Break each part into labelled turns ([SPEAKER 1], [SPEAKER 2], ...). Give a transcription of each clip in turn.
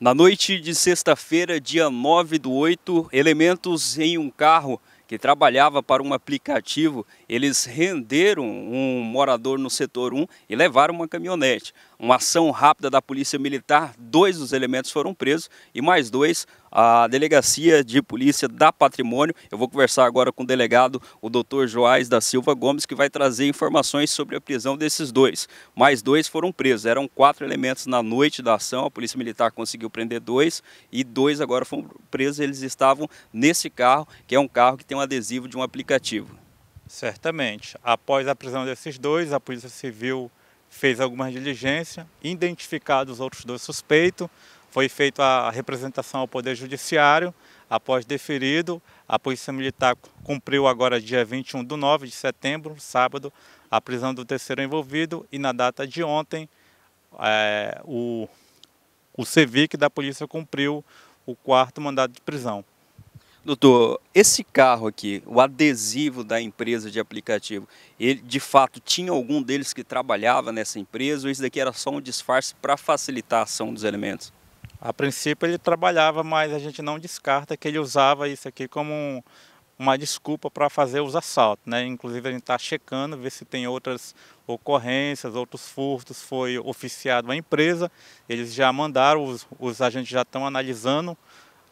[SPEAKER 1] Na noite de sexta-feira, dia 9 do 8, elementos em um carro que trabalhava para um aplicativo, eles renderam um morador no setor 1 e levaram uma caminhonete uma ação rápida da Polícia Militar, dois dos elementos foram presos e mais dois a Delegacia de Polícia da Patrimônio. Eu vou conversar agora com o delegado, o doutor Joás da Silva Gomes, que vai trazer informações sobre a prisão desses dois. Mais dois foram presos, eram quatro elementos na noite da ação, a Polícia Militar conseguiu prender dois e dois agora foram
[SPEAKER 2] presos, eles estavam nesse carro, que é um carro que tem um adesivo de um aplicativo. Certamente. Após a prisão desses dois, a Polícia Civil fez algumas diligências, identificados os outros dois suspeitos, foi feita a representação ao Poder Judiciário, após deferido, a Polícia Militar cumpriu agora dia 21 do 9 de setembro, sábado, a prisão do terceiro envolvido e na data de ontem é, o, o CEVIC da Polícia cumpriu o quarto
[SPEAKER 1] mandado de prisão. Doutor, esse carro aqui, o adesivo da empresa de aplicativo, ele de fato tinha algum deles que trabalhava nessa empresa ou isso daqui era só um
[SPEAKER 2] disfarce para facilitar a ação dos elementos? A princípio ele trabalhava, mas a gente não descarta que ele usava isso aqui como um, uma desculpa para fazer os assaltos, né? Inclusive a gente está checando ver se tem outras ocorrências, outros furtos. Foi oficiado a empresa, eles já mandaram, os, os agentes já estão analisando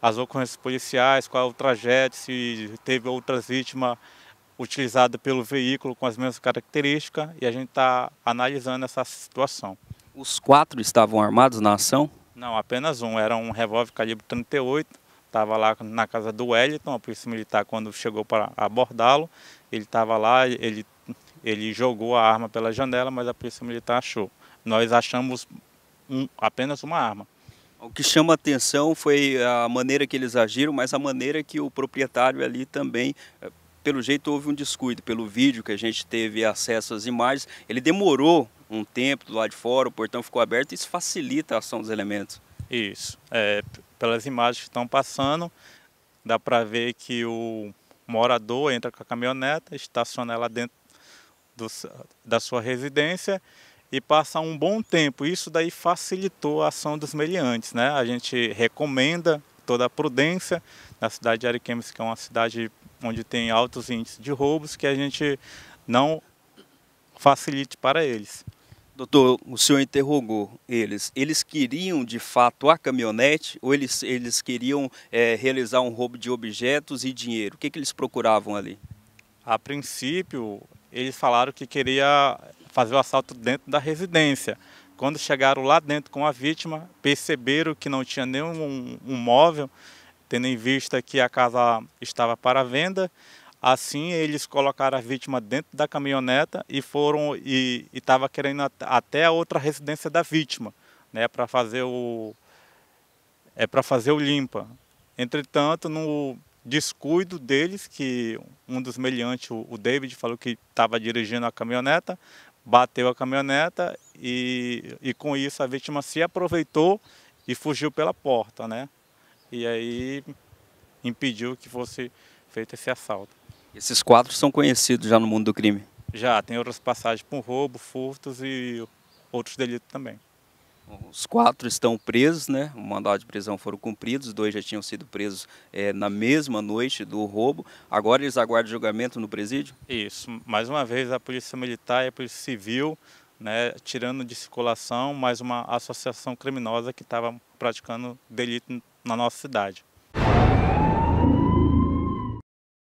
[SPEAKER 2] as ocorrências policiais, qual é o trajeto, se teve outras vítimas utilizadas pelo veículo com as mesmas características e a gente está analisando essa situação.
[SPEAKER 1] Os quatro estavam armados na ação?
[SPEAKER 2] Não, apenas um. Era um revólver calibre 38, estava lá na casa do Wellington, a polícia militar quando chegou para abordá-lo, ele estava lá, ele, ele jogou a arma pela janela, mas a polícia militar achou. Nós achamos um, apenas uma arma. O que chama atenção foi a maneira que
[SPEAKER 1] eles agiram, mas a maneira que o proprietário ali também eh, pelo jeito houve um descuido. Pelo vídeo que a gente teve acesso às imagens, ele demorou um tempo do lado de fora, o portão ficou
[SPEAKER 2] aberto, isso facilita a ação dos elementos. Isso. É, pelas imagens que estão passando, dá para ver que o morador entra com a caminhoneta, estaciona ela dentro do, da sua residência e passa um bom tempo. Isso daí facilitou a ação dos meliantes, né? A gente recomenda toda a prudência na cidade de Ariquemes, que é uma cidade onde tem altos índices de roubos, que a gente não facilite para eles.
[SPEAKER 1] Doutor, o senhor interrogou eles. Eles queriam de fato a caminhonete ou eles, eles queriam é, realizar um roubo de objetos e dinheiro? O que, que eles procuravam ali? A princípio,
[SPEAKER 2] eles falaram que queria fazer o assalto dentro da residência. Quando chegaram lá dentro com a vítima, perceberam que não tinha nenhum um móvel, tendo em vista que a casa estava para venda. Assim, eles colocaram a vítima dentro da caminhoneta e foram e estava querendo até a outra residência da vítima, né, para fazer o é para fazer o limpa. Entretanto, no descuido deles, que um dos meliantes, o David, falou que estava dirigindo a caminhoneta, bateu a caminhoneta e, e com isso a vítima se aproveitou e fugiu pela porta, né? E aí impediu que fosse feito esse assalto.
[SPEAKER 1] Esses quadros são conhecidos já no mundo do crime?
[SPEAKER 2] Já, tem outras passagens por roubo, furtos e outros delitos também.
[SPEAKER 1] Os quatro estão presos, né? O mandado de prisão foram cumpridos, dois já tinham sido presos é, na mesma noite do roubo. Agora eles aguardam julgamento no presídio? Isso.
[SPEAKER 2] Mais uma vez, a Polícia Militar e a Polícia Civil, né, tirando de circulação mais uma associação criminosa que estava praticando delito na nossa cidade.